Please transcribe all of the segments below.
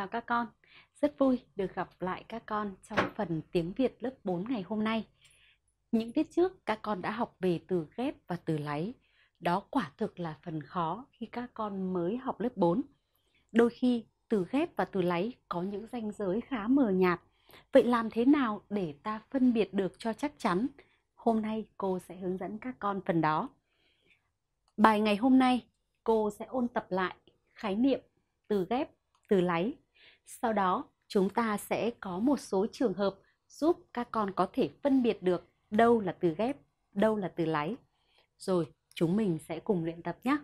chào các con. Rất vui được gặp lại các con trong phần tiếng Việt lớp 4 ngày hôm nay. Những tiết trước các con đã học về từ ghép và từ lấy, Đó quả thực là phần khó khi các con mới học lớp 4. Đôi khi từ ghép và từ lấy có những ranh giới khá mờ nhạt. Vậy làm thế nào để ta phân biệt được cho chắc chắn? Hôm nay cô sẽ hướng dẫn các con phần đó. Bài ngày hôm nay cô sẽ ôn tập lại khái niệm từ ghép từ lấy. Sau đó, chúng ta sẽ có một số trường hợp giúp các con có thể phân biệt được đâu là từ ghép, đâu là từ láy. Rồi, chúng mình sẽ cùng luyện tập nhé.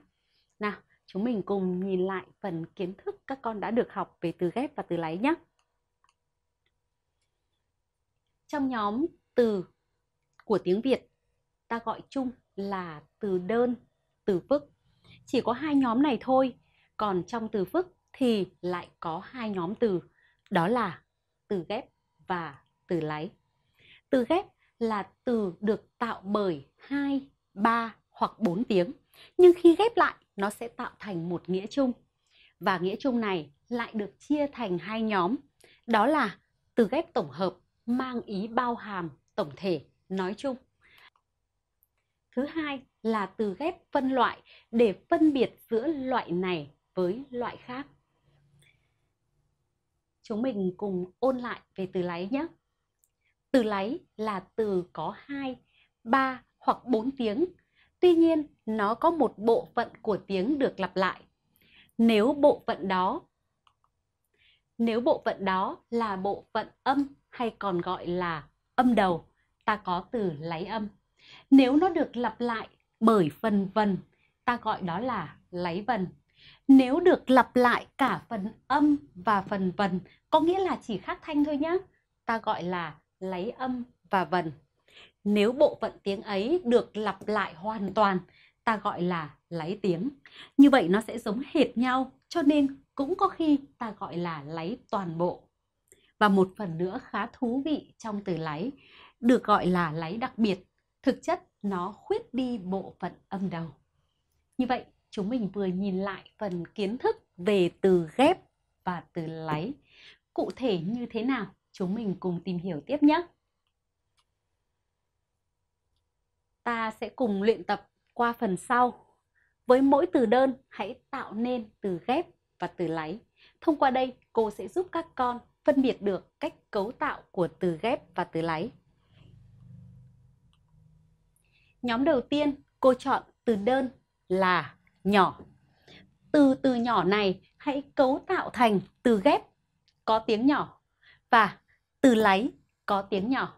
Nào, chúng mình cùng nhìn lại phần kiến thức các con đã được học về từ ghép và từ láy nhé. Trong nhóm từ của tiếng Việt, ta gọi chung là từ đơn, từ phức. Chỉ có hai nhóm này thôi, còn trong từ phức thì lại có hai nhóm từ, đó là từ ghép và từ lấy Từ ghép là từ được tạo bởi hai, ba hoặc bốn tiếng, nhưng khi ghép lại nó sẽ tạo thành một nghĩa chung. Và nghĩa chung này lại được chia thành hai nhóm, đó là từ ghép tổng hợp mang ý bao hàm tổng thể nói chung. Thứ hai là từ ghép phân loại để phân biệt giữa loại này với loại khác chúng mình cùng ôn lại về từ láy nhé. Từ láy là từ có 2, 3 hoặc 4 tiếng. Tuy nhiên, nó có một bộ phận của tiếng được lặp lại. Nếu bộ phận đó nếu bộ phận đó là bộ phận âm hay còn gọi là âm đầu, ta có từ láy âm. Nếu nó được lặp lại bởi phần vần, ta gọi đó là láy vần nếu được lặp lại cả phần âm và phần vần có nghĩa là chỉ khác thanh thôi nhá ta gọi là lấy âm và vần nếu bộ phận tiếng ấy được lặp lại hoàn toàn ta gọi là lấy tiếng như vậy nó sẽ giống hệt nhau cho nên cũng có khi ta gọi là lấy toàn bộ và một phần nữa khá thú vị trong từ lấy được gọi là lấy đặc biệt thực chất nó khuyết đi bộ phận âm đầu như vậy chúng mình vừa nhìn lại phần kiến thức về từ ghép và từ lấy Cụ thể như thế nào? Chúng mình cùng tìm hiểu tiếp nhé. Ta sẽ cùng luyện tập qua phần sau. Với mỗi từ đơn, hãy tạo nên từ ghép và từ lấy Thông qua đây, cô sẽ giúp các con phân biệt được cách cấu tạo của từ ghép và từ lấy Nhóm đầu tiên, cô chọn từ đơn là nhỏ. Từ từ nhỏ này hãy cấu tạo thành từ ghép có tiếng nhỏ và từ lấy có tiếng nhỏ.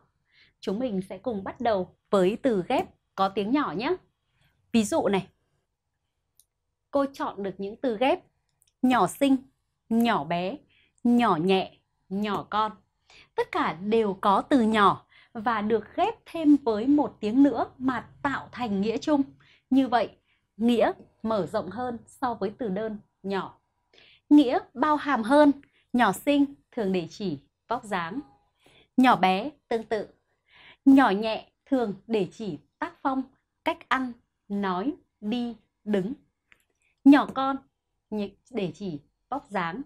Chúng mình sẽ cùng bắt đầu với từ ghép có tiếng nhỏ nhé. Ví dụ này, cô chọn được những từ ghép nhỏ xinh, nhỏ bé, nhỏ nhẹ, nhỏ con. Tất cả đều có từ nhỏ và được ghép thêm với một tiếng nữa mà tạo thành nghĩa chung. Như vậy, nghĩa mở rộng hơn so với từ đơn nhỏ. Nghĩa bao hàm hơn, nhỏ xinh thường để chỉ vóc dáng. Nhỏ bé tương tự. Nhỏ nhẹ thường để chỉ tác phong, cách ăn, nói, đi, đứng. Nhỏ con để chỉ vóc dáng.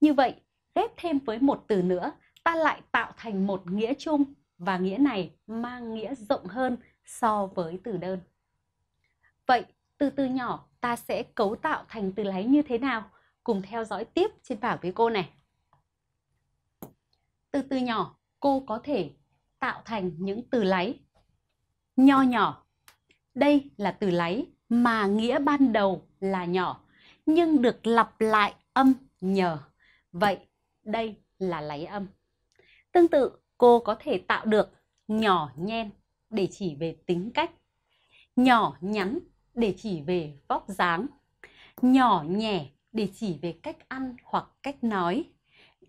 Như vậy, ghép thêm với một từ nữa, ta lại tạo thành một nghĩa chung và nghĩa này mang nghĩa rộng hơn so với từ đơn. Vậy từ từ nhỏ ta sẽ cấu tạo thành từ láy như thế nào? Cùng theo dõi tiếp trên bảng với cô này. Từ từ nhỏ, cô có thể tạo thành những từ láy nho nhỏ. Đây là từ láy mà nghĩa ban đầu là nhỏ nhưng được lặp lại âm nhờ. Vậy đây là láy âm. Tương tự, cô có thể tạo được nhỏ nhen để chỉ về tính cách, nhỏ nhắn để chỉ về vóc dáng, nhỏ nhẹ để chỉ về cách ăn hoặc cách nói,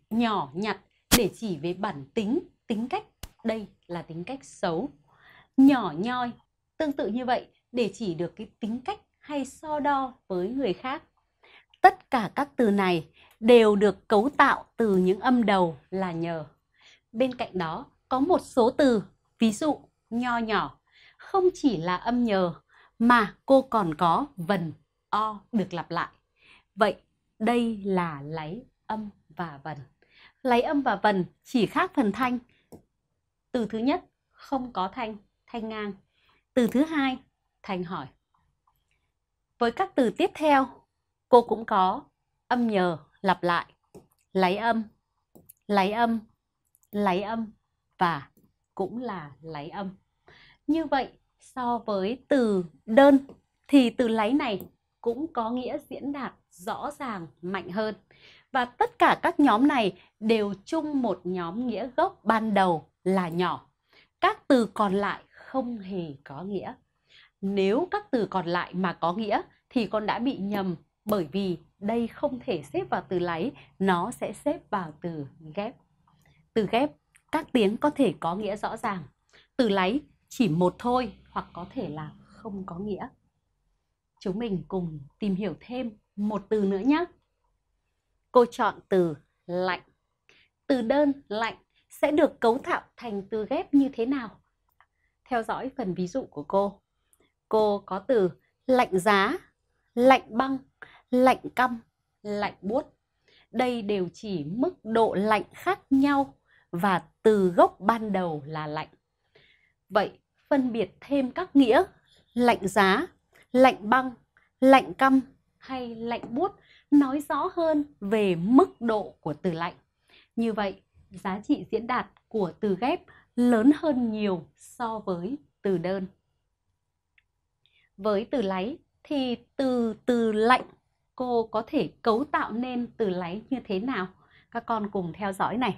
nhỏ nhặt để chỉ về bản tính, tính cách, đây là tính cách xấu, nhỏ nhoi tương tự như vậy để chỉ được cái tính cách hay so đo với người khác. Tất cả các từ này đều được cấu tạo từ những âm đầu là nhờ. Bên cạnh đó có một số từ, ví dụ nho nhỏ, không chỉ là âm nhờ mà cô còn có vần o được lặp lại. Vậy đây là lấy âm và vần. Lấy âm và vần chỉ khác phần thanh. Từ thứ nhất không có thanh, thanh ngang. Từ thứ hai thành hỏi. Với các từ tiếp theo, cô cũng có âm nhờ lặp lại. Lấy âm, lấy âm, lấy âm và cũng là lấy âm. Như vậy so với từ đơn thì từ lấy này cũng có nghĩa diễn đạt rõ ràng mạnh hơn. Và tất cả các nhóm này đều chung một nhóm nghĩa gốc ban đầu là nhỏ. Các từ còn lại không hề có nghĩa. Nếu các từ còn lại mà có nghĩa thì con đã bị nhầm bởi vì đây không thể xếp vào từ lấy nó sẽ xếp vào từ ghép. Từ ghép, các tiếng có thể có nghĩa rõ ràng. Từ lấy chỉ một thôi hoặc có thể là không có nghĩa. Chúng mình cùng tìm hiểu thêm một từ nữa nhé. Cô chọn từ lạnh. Từ đơn lạnh sẽ được cấu tạo thành từ ghép như thế nào? Theo dõi phần ví dụ của cô. Cô có từ lạnh giá, lạnh băng, lạnh căm, lạnh buốt. Đây đều chỉ mức độ lạnh khác nhau và từ gốc ban đầu là lạnh. Vậy phân biệt thêm các nghĩa lạnh giá, lạnh băng, lạnh căm hay lạnh bút nói rõ hơn về mức độ của từ lạnh. Như vậy, giá trị diễn đạt của từ ghép lớn hơn nhiều so với từ đơn. Với từ lấy thì từ từ lạnh cô có thể cấu tạo nên từ lấy như thế nào? Các con cùng theo dõi này.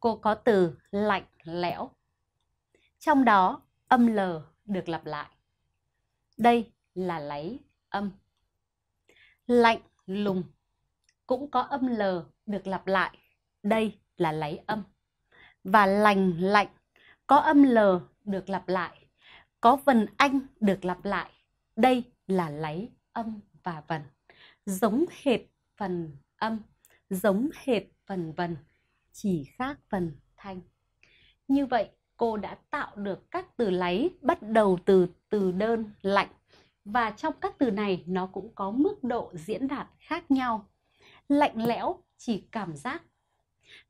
Cô có từ lạnh lẽo trong đó âm L được lặp lại. Đây là lấy âm. Lạnh lùng cũng có âm L được lặp lại. Đây là lấy âm. Và lành lạnh có âm L được lặp lại. Có vần anh được lặp lại. Đây là lấy âm và vần. Giống hệt phần âm, giống hệt phần vần, chỉ khác phần thanh. Như vậy cô đã tạo được các từ lấy bắt đầu từ từ đơn lạnh và trong các từ này nó cũng có mức độ diễn đạt khác nhau. Lạnh lẽo chỉ cảm giác,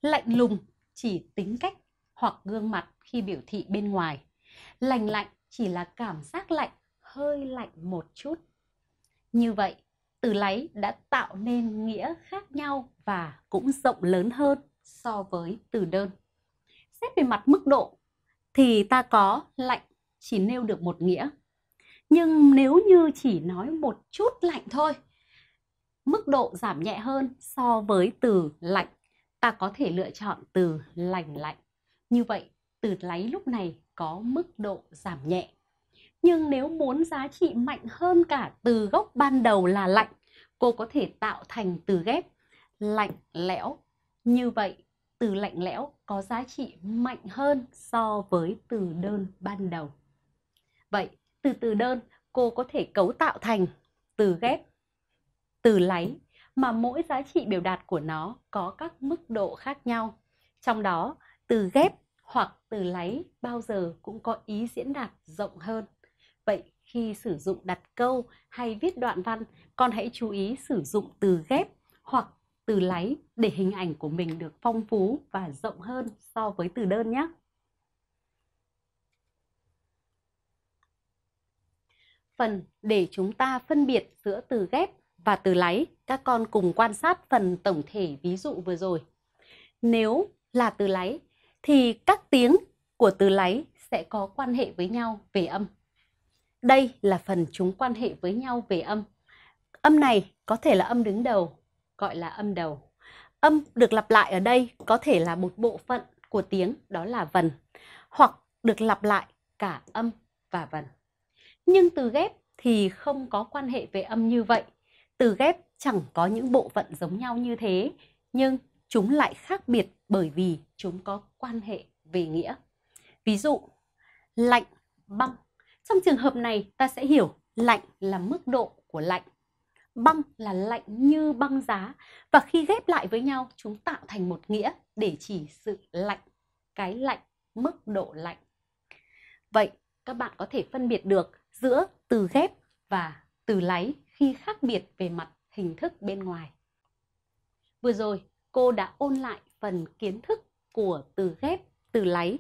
lạnh lùng chỉ tính cách hoặc gương mặt khi biểu thị bên ngoài. Lành lạnh chỉ là cảm giác lạnh, hơi lạnh một chút. Như vậy, từ lấy đã tạo nên nghĩa khác nhau và cũng rộng lớn hơn so với từ đơn. Xét về mặt mức độ thì ta có lạnh chỉ nêu được một nghĩa. Nhưng nếu như chỉ nói một chút lạnh thôi, mức độ giảm nhẹ hơn so với từ lạnh, ta có thể lựa chọn từ lành lạnh. Như vậy, từ lấy lúc này có mức độ giảm nhẹ. Nhưng nếu muốn giá trị mạnh hơn cả từ gốc ban đầu là lạnh, cô có thể tạo thành từ ghép lạnh lẽo. Như vậy, từ lạnh lẽo có giá trị mạnh hơn so với từ đơn ban đầu. Vậy, từ từ đơn cô có thể cấu tạo thành từ ghép, từ lấy mà mỗi giá trị biểu đạt của nó có các mức độ khác nhau. Trong đó, từ ghép hoặc từ lấy bao giờ cũng có ý diễn đạt rộng hơn. Vậy khi sử dụng đặt câu hay viết đoạn văn, con hãy chú ý sử dụng từ ghép hoặc từ láy để hình ảnh của mình được phong phú và rộng hơn so với từ đơn nhé. Phần để chúng ta phân biệt giữa từ ghép và từ láy, các con cùng quan sát phần tổng thể ví dụ vừa rồi. Nếu là từ láy thì các tiếng của từ láy sẽ có quan hệ với nhau về âm. Đây là phần chúng quan hệ với nhau về âm. Âm này có thể là âm đứng đầu gọi là âm đầu. Âm được lặp lại ở đây có thể là một bộ phận của tiếng đó là vần hoặc được lặp lại cả âm và vần. Nhưng từ ghép thì không có quan hệ về âm như vậy. Từ ghép chẳng có những bộ phận giống nhau như thế, nhưng chúng lại khác biệt bởi vì chúng có quan hệ về nghĩa. Ví dụ, lạnh, băng. Trong trường hợp này ta sẽ hiểu lạnh là mức độ của lạnh, băng là lạnh như băng giá và khi ghép lại với nhau chúng tạo thành một nghĩa để chỉ sự lạnh cái lạnh mức độ lạnh vậy các bạn có thể phân biệt được giữa từ ghép và từ lấy khi khác biệt về mặt hình thức bên ngoài vừa rồi cô đã ôn lại phần kiến thức của từ ghép từ lấy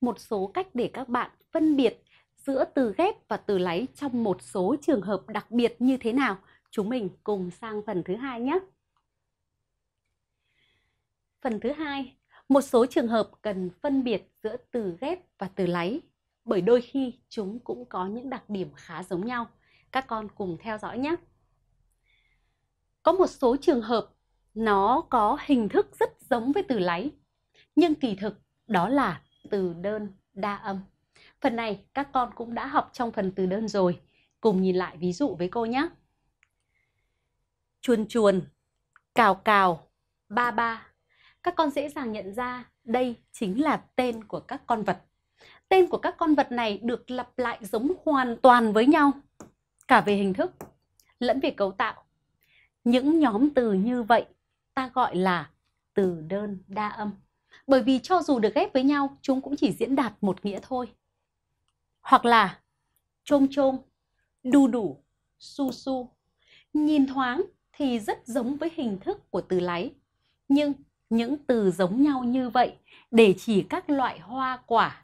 một số cách để các bạn phân biệt giữa từ ghép và từ lấy trong một số trường hợp đặc biệt như thế nào Chúng mình cùng sang phần thứ hai nhé. Phần thứ hai, một số trường hợp cần phân biệt giữa từ ghép và từ láy bởi đôi khi chúng cũng có những đặc điểm khá giống nhau. Các con cùng theo dõi nhé. Có một số trường hợp nó có hình thức rất giống với từ láy, nhưng kỳ thực đó là từ đơn đa âm. Phần này các con cũng đã học trong phần từ đơn rồi. Cùng nhìn lại ví dụ với cô nhé chuồn chuồn, cào cào, ba ba. Các con dễ dàng nhận ra đây chính là tên của các con vật. Tên của các con vật này được lặp lại giống hoàn toàn với nhau, cả về hình thức lẫn về cấu tạo. Những nhóm từ như vậy ta gọi là từ đơn đa âm. Bởi vì cho dù được ghép với nhau, chúng cũng chỉ diễn đạt một nghĩa thôi. Hoặc là trôm trôm, đu đủ, su su. Nhìn thoáng thì rất giống với hình thức của từ láy. Nhưng những từ giống nhau như vậy để chỉ các loại hoa quả,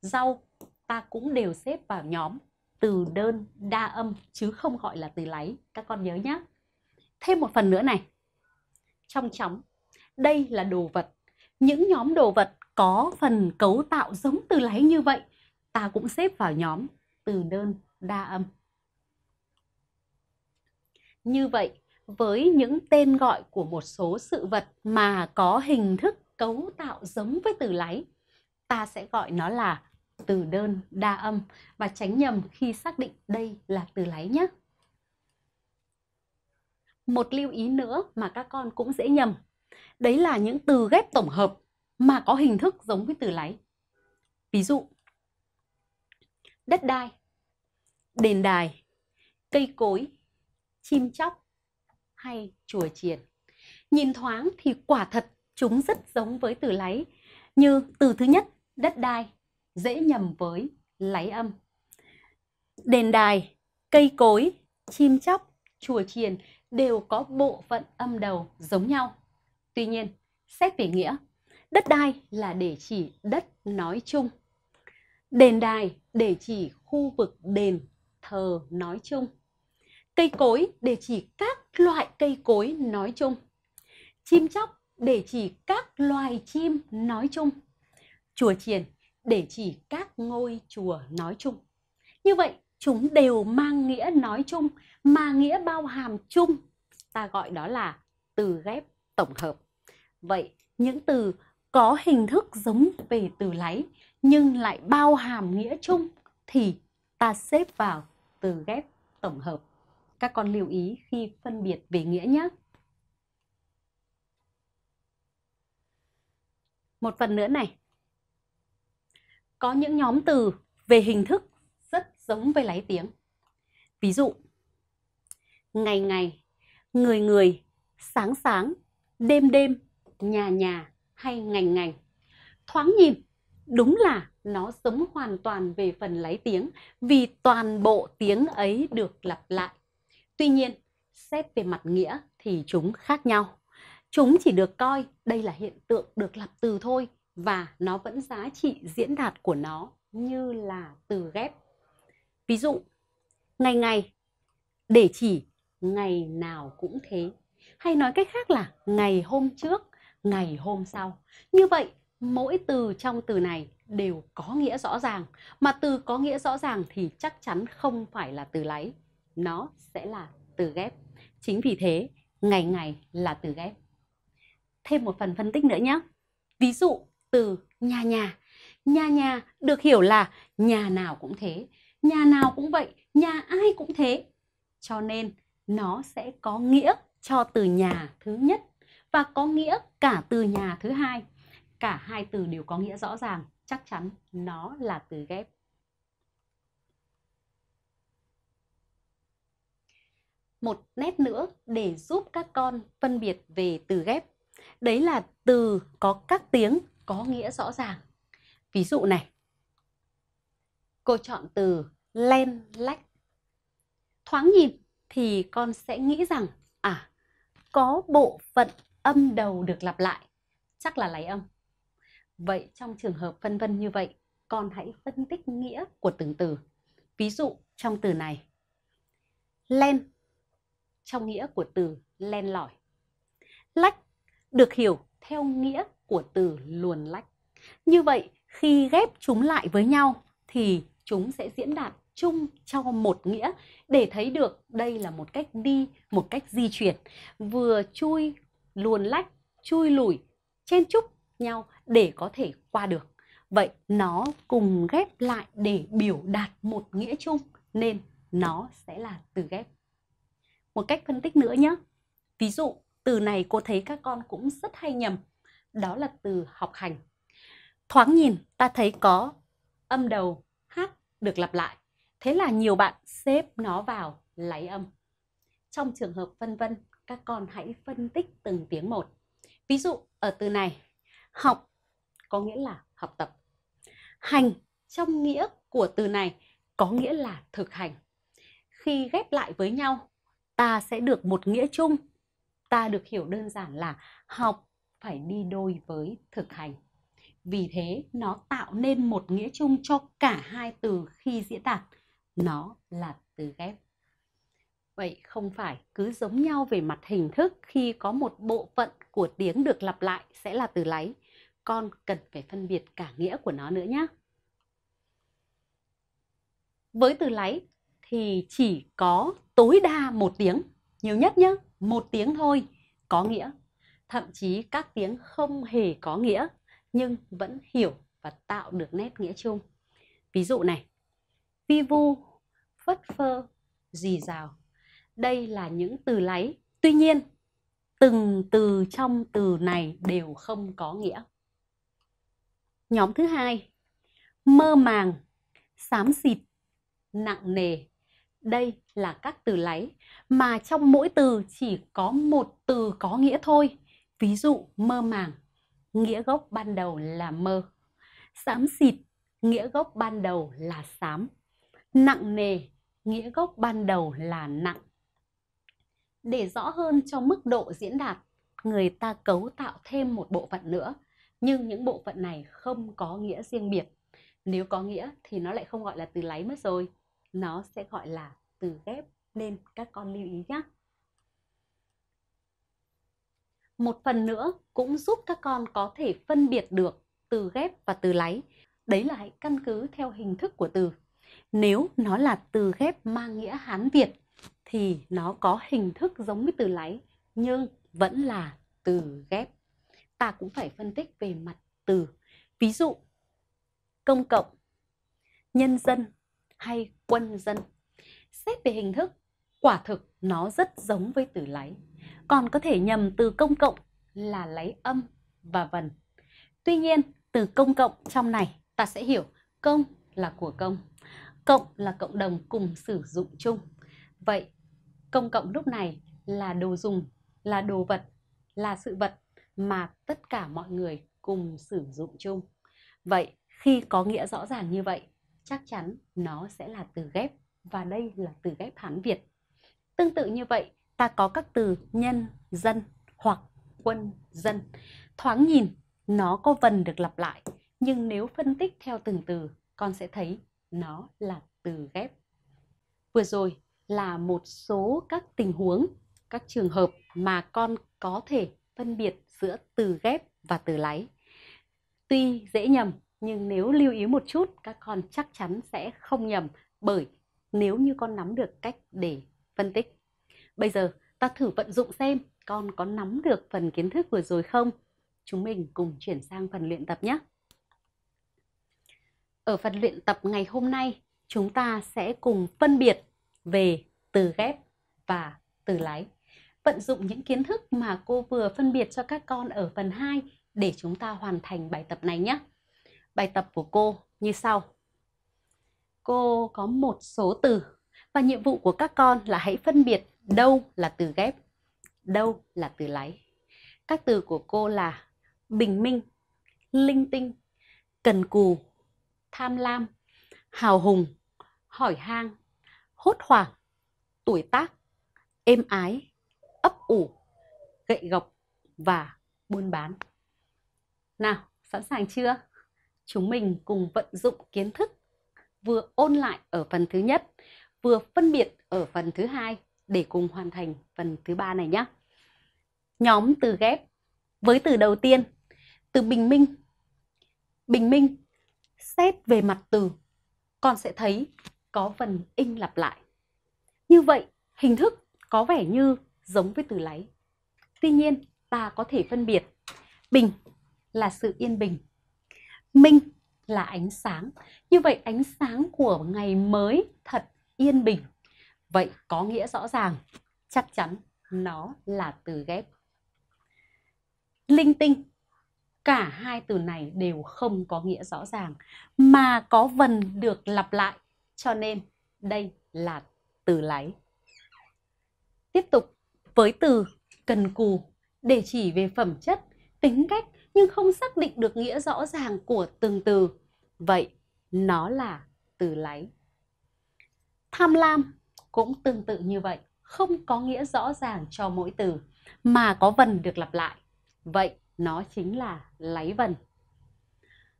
rau ta cũng đều xếp vào nhóm từ đơn đa âm chứ không gọi là từ láy. Các con nhớ nhé. Thêm một phần nữa này. Trong chóng, đây là đồ vật. Những nhóm đồ vật có phần cấu tạo giống từ láy như vậy ta cũng xếp vào nhóm từ đơn đa âm. Như vậy, với những tên gọi của một số sự vật mà có hình thức cấu tạo giống với từ láy ta sẽ gọi nó là từ đơn đa âm và tránh nhầm khi xác định đây là từ láy nhé. Một lưu ý nữa mà các con cũng dễ nhầm, đấy là những từ ghép tổng hợp mà có hình thức giống với từ láy. Ví dụ, đất đai, đền đài, cây cối, chim chóc, hay chùa triển Nhìn thoáng thì quả thật chúng rất giống với từ láy, như từ thứ nhất đất đai dễ nhầm với láy âm. Đền đài, cây cối, chim chóc, chùa chiền đều có bộ phận âm đầu giống nhau. Tuy nhiên, xét về nghĩa, đất đai là để chỉ đất nói chung. Đền đài để chỉ khu vực đền thờ nói chung. Cây cối để chỉ các loại cây cối nói chung. Chim chóc để chỉ các loài chim nói chung. Chùa chiền để chỉ các ngôi chùa nói chung. Như vậy, chúng đều mang nghĩa nói chung mà nghĩa bao hàm chung ta gọi đó là từ ghép tổng hợp. Vậy những từ có hình thức giống về từ lấy nhưng lại bao hàm nghĩa chung thì ta xếp vào từ ghép tổng hợp. Các con lưu ý khi phân biệt về nghĩa nhé. Một phần nữa này. Có những nhóm từ về hình thức rất giống với lái tiếng. Ví dụ, ngày ngày, người người, sáng sáng, đêm đêm, nhà nhà hay ngành ngành. Thoáng nhìn, đúng là nó giống hoàn toàn về phần lấy tiếng vì toàn bộ tiếng ấy được lặp lại Tuy nhiên, xét về mặt nghĩa thì chúng khác nhau. Chúng chỉ được coi đây là hiện tượng được lập từ thôi và nó vẫn giá trị diễn đạt của nó như là từ ghép. Ví dụ, ngày ngày để chỉ ngày nào cũng thế. Hay nói cách khác là ngày hôm trước, ngày hôm sau. Như vậy, mỗi từ trong từ này đều có nghĩa rõ ràng, mà từ có nghĩa rõ ràng thì chắc chắn không phải là từ lấy nó sẽ là từ ghép. Chính vì thế, ngày ngày là từ ghép. Thêm một phần phân tích nữa nhé. Ví dụ từ nhà nhà. Nhà nhà được hiểu là nhà nào cũng thế, nhà nào cũng vậy, nhà ai cũng thế. Cho nên nó sẽ có nghĩa cho từ nhà thứ nhất và có nghĩa cả từ nhà thứ hai. Cả hai từ đều có nghĩa rõ ràng, chắc chắn nó là từ ghép. một nét nữa để giúp các con phân biệt về từ ghép. Đấy là từ có các tiếng có nghĩa rõ ràng. Ví dụ này, cô chọn từ len lách. Thoáng nhìn thì con sẽ nghĩ rằng à có bộ phận âm đầu được lặp lại, chắc là lấy âm. Vậy trong trường hợp phân vân như vậy, con hãy phân tích nghĩa của từng từ. Ví dụ trong từ này, len trong nghĩa của từ len lỏi. Lách được hiểu theo nghĩa của từ luồn lách. Như vậy, khi ghép chúng lại với nhau thì chúng sẽ diễn đạt chung cho một nghĩa để thấy được đây là một cách đi, một cách di chuyển. Vừa chui, luồn lách, chui lùi, chen chúc nhau để có thể qua được. Vậy nó cùng ghép lại để biểu đạt một nghĩa chung nên nó sẽ là từ ghép một cách phân tích nữa nhé ví dụ từ này cô thấy các con cũng rất hay nhầm đó là từ học hành thoáng nhìn ta thấy có âm đầu h được lặp lại thế là nhiều bạn xếp nó vào lấy âm trong trường hợp vân vân các con hãy phân tích từng tiếng một ví dụ ở từ này học có nghĩa là học tập hành trong nghĩa của từ này có nghĩa là thực hành khi ghép lại với nhau ta sẽ được một nghĩa chung ta được hiểu đơn giản là học phải đi đôi với thực hành vì thế nó tạo nên một nghĩa chung cho cả hai từ khi diễn đạt nó là từ ghép vậy không phải cứ giống nhau về mặt hình thức khi có một bộ phận của tiếng được lặp lại sẽ là từ lấy. con cần phải phân biệt cả nghĩa của nó nữa nhé với từ lấy thì chỉ có tối đa một tiếng nhiều nhất nhé một tiếng thôi có nghĩa thậm chí các tiếng không hề có nghĩa nhưng vẫn hiểu và tạo được nét nghĩa chung ví dụ này vi vu phất phơ dì rào đây là những từ lấy tuy nhiên từng từ trong từ này đều không có nghĩa nhóm thứ hai mơ màng xám xịt nặng nề đây là các từ láy mà trong mỗi từ chỉ có một từ có nghĩa thôi. Ví dụ mơ màng, nghĩa gốc ban đầu là mơ. Xám xịt, nghĩa gốc ban đầu là xám. Nặng nề, nghĩa gốc ban đầu là nặng. Để rõ hơn cho mức độ diễn đạt, người ta cấu tạo thêm một bộ phận nữa, nhưng những bộ phận này không có nghĩa riêng biệt. Nếu có nghĩa thì nó lại không gọi là từ láy mất rồi nó sẽ gọi là từ ghép nên các con lưu ý nhé. Một phần nữa cũng giúp các con có thể phân biệt được từ ghép và từ láy. Đấy là hãy căn cứ theo hình thức của từ. Nếu nó là từ ghép mang nghĩa Hán Việt thì nó có hình thức giống với từ láy nhưng vẫn là từ ghép. Ta cũng phải phân tích về mặt từ. Ví dụ, công cộng, nhân dân, hay quân dân. Xét về hình thức, quả thực nó rất giống với từ lấy. còn có thể nhầm từ công cộng là lấy âm và vần. Tuy nhiên, từ công cộng trong này ta sẽ hiểu công là của công, cộng là cộng đồng cùng sử dụng chung. Vậy, công cộng lúc này là đồ dùng, là đồ vật, là sự vật mà tất cả mọi người cùng sử dụng chung. Vậy, khi có nghĩa rõ ràng như vậy chắc chắn nó sẽ là từ ghép và đây là từ ghép Hán Việt. Tương tự như vậy, ta có các từ nhân, dân hoặc quân, dân. Thoáng nhìn, nó có vần được lặp lại, nhưng nếu phân tích theo từng từ, con sẽ thấy nó là từ ghép. Vừa rồi là một số các tình huống, các trường hợp mà con có thể phân biệt giữa từ ghép và từ láy. Tuy dễ nhầm nhưng nếu lưu ý một chút các con chắc chắn sẽ không nhầm bởi nếu như con nắm được cách để phân tích. Bây giờ ta thử vận dụng xem con có nắm được phần kiến thức vừa rồi không? Chúng mình cùng chuyển sang phần luyện tập nhé. Ở phần luyện tập ngày hôm nay, chúng ta sẽ cùng phân biệt về từ ghép và từ lái. Vận dụng những kiến thức mà cô vừa phân biệt cho các con ở phần 2 để chúng ta hoàn thành bài tập này nhé. Bài tập của cô như sau. Cô có một số từ và nhiệm vụ của các con là hãy phân biệt đâu là từ ghép, đâu là từ láy. Các từ của cô là bình minh, linh tinh, cần cù, tham lam, hào hùng, hỏi hang, hốt hoảng, tuổi tác, êm ái, ấp ủ, gậy gộc và buôn bán. Nào, sẵn sàng chưa? chúng mình cùng vận dụng kiến thức vừa ôn lại ở phần thứ nhất, vừa phân biệt ở phần thứ hai để cùng hoàn thành phần thứ ba này nhé. Nhóm từ ghép với từ đầu tiên, từ bình minh. Bình minh xét về mặt từ con sẽ thấy có phần in lặp lại. Như vậy, hình thức có vẻ như giống với từ lấy. Tuy nhiên, ta có thể phân biệt bình là sự yên bình minh là ánh sáng. Như vậy ánh sáng của ngày mới thật yên bình. Vậy có nghĩa rõ ràng, chắc chắn nó là từ ghép. Linh tinh, cả hai từ này đều không có nghĩa rõ ràng mà có vần được lặp lại cho nên đây là từ lấy Tiếp tục với từ cần cù để chỉ về phẩm chất, tính cách nhưng không xác định được nghĩa rõ ràng của từng từ. Vậy nó là từ lấy Tham lam cũng tương tự như vậy, không có nghĩa rõ ràng cho mỗi từ mà có vần được lặp lại. Vậy nó chính là lấy vần.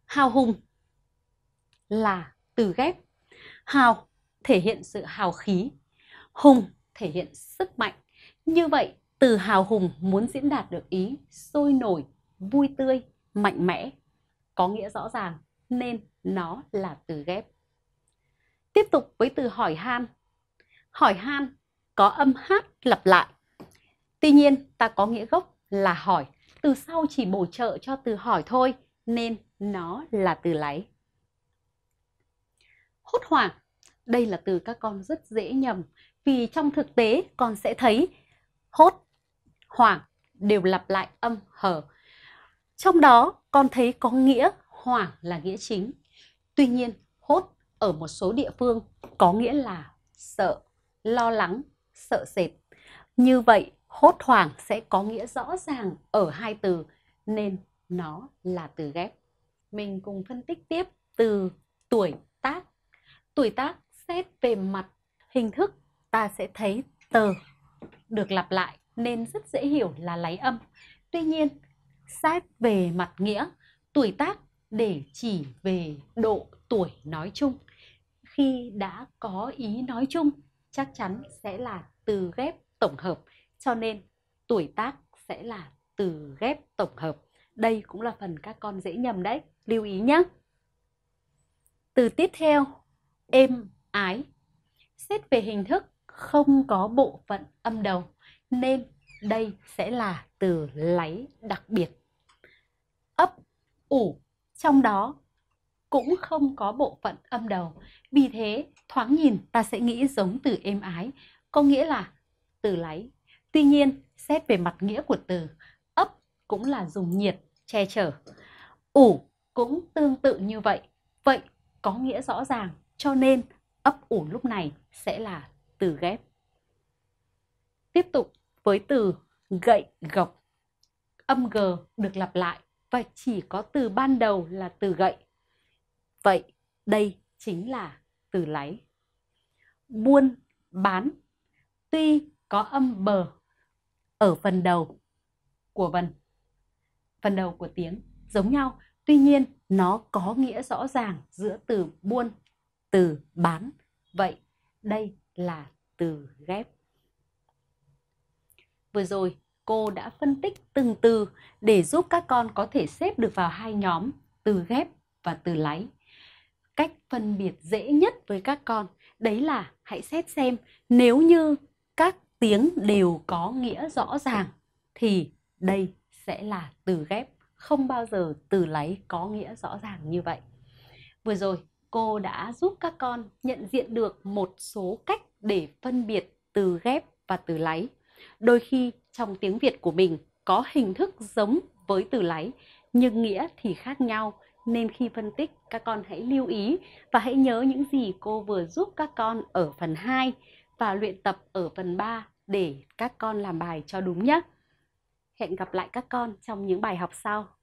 Hào hùng là từ ghép. Hào thể hiện sự hào khí, hùng thể hiện sức mạnh. Như vậy, từ hào hùng muốn diễn đạt được ý sôi nổi, vui tươi, mạnh mẽ có nghĩa rõ ràng nên nó là từ ghép. Tiếp tục với từ hỏi han. Hỏi han có âm hát lặp lại. Tuy nhiên ta có nghĩa gốc là hỏi, từ sau chỉ bổ trợ cho từ hỏi thôi nên nó là từ lấy Hốt hoảng, đây là từ các con rất dễ nhầm vì trong thực tế con sẽ thấy hốt, hoảng đều lặp lại âm hở trong đó con thấy có nghĩa hoảng là nghĩa chính. Tuy nhiên, hốt ở một số địa phương có nghĩa là sợ, lo lắng, sợ sệt. Như vậy, hốt hoảng sẽ có nghĩa rõ ràng ở hai từ nên nó là từ ghép. Mình cùng phân tích tiếp từ tuổi tác. Tuổi tác xét về mặt hình thức ta sẽ thấy tờ được lặp lại nên rất dễ hiểu là lấy âm. Tuy nhiên, xét về mặt nghĩa, tuổi tác để chỉ về độ tuổi nói chung. Khi đã có ý nói chung, chắc chắn sẽ là từ ghép tổng hợp, cho nên tuổi tác sẽ là từ ghép tổng hợp. Đây cũng là phần các con dễ nhầm đấy, lưu ý nhé. Từ tiếp theo, êm ái. Xét về hình thức không có bộ phận âm đầu nên đây sẽ là từ láy đặc biệt ủ trong đó cũng không có bộ phận âm đầu. Vì thế, thoáng nhìn ta sẽ nghĩ giống từ êm ái, có nghĩa là từ lấy. Tuy nhiên, xét về mặt nghĩa của từ, ấp cũng là dùng nhiệt, che chở. Ủ cũng tương tự như vậy. Vậy có nghĩa rõ ràng, cho nên ấp ủ lúc này sẽ là từ ghép. Tiếp tục với từ gậy gộc. Âm g được lặp lại và chỉ có từ ban đầu là từ gậy. Vậy đây chính là từ lấy Buôn, bán, tuy có âm bờ ở phần đầu của vần, phần đầu của tiếng giống nhau, tuy nhiên nó có nghĩa rõ ràng giữa từ buôn, từ bán. Vậy đây là từ ghép. Vừa rồi cô đã phân tích từng từ để giúp các con có thể xếp được vào hai nhóm từ ghép và từ lấy Cách phân biệt dễ nhất với các con đấy là hãy xét xem nếu như các tiếng đều có nghĩa rõ ràng thì đây sẽ là từ ghép, không bao giờ từ lấy có nghĩa rõ ràng như vậy. Vừa rồi cô đã giúp các con nhận diện được một số cách để phân biệt từ ghép và từ lấy Đôi khi trong tiếng Việt của mình có hình thức giống với từ láy nhưng nghĩa thì khác nhau nên khi phân tích các con hãy lưu ý và hãy nhớ những gì cô vừa giúp các con ở phần 2 và luyện tập ở phần 3 để các con làm bài cho đúng nhé. Hẹn gặp lại các con trong những bài học sau.